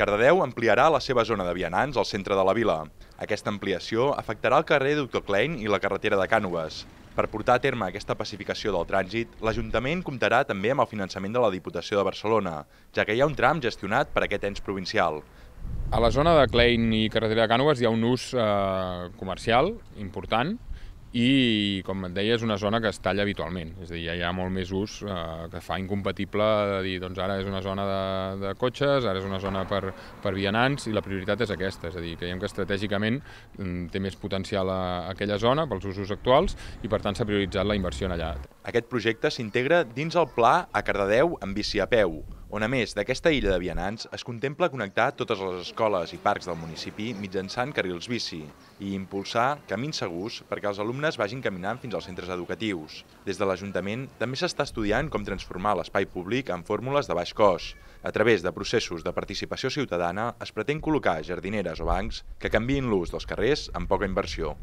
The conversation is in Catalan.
Cardedeu ampliarà la seva zona de vianants al centre de la vila. Aquesta ampliació afectarà el carrer Doctor Klein i la carretera de Cànoves. Per portar a terme aquesta pacificació del trànsit, l'Ajuntament comptarà també amb el finançament de la Diputació de Barcelona, ja que hi ha un tram gestionat per aquest ens provincial. A la zona de Klein i carretera de Cànoves hi ha un ús eh, comercial important, i, com et deia, és una zona que es talla habitualment, és a dir, ja hi ha molt més ús eh, que fa incompatible de dir, doncs ara és una zona de, de cotxes, ara és una zona per, per vianants i la prioritat és aquesta, és a dir, creiem que estratègicament mm, té més potencial a, a aquella zona pels usos actuals i per tant s'ha prioritzat la inversió en allà. Aquest projecte s'integra dins el pla a Cardedeu amb bici a peu, on a més d'aquesta illa de vianants es contempla connectar totes les escoles i parcs del municipi mitjançant carrils bici i impulsar camins segurs perquè els alumnes vagin caminant fins als centres educatius. Des de l'Ajuntament també s'està estudiant com transformar l'espai públic en fórmules de baix cost. A través de processos de participació ciutadana es pretén col·locar jardineres o bancs que canviïn l'ús dels carrers amb poca inversió.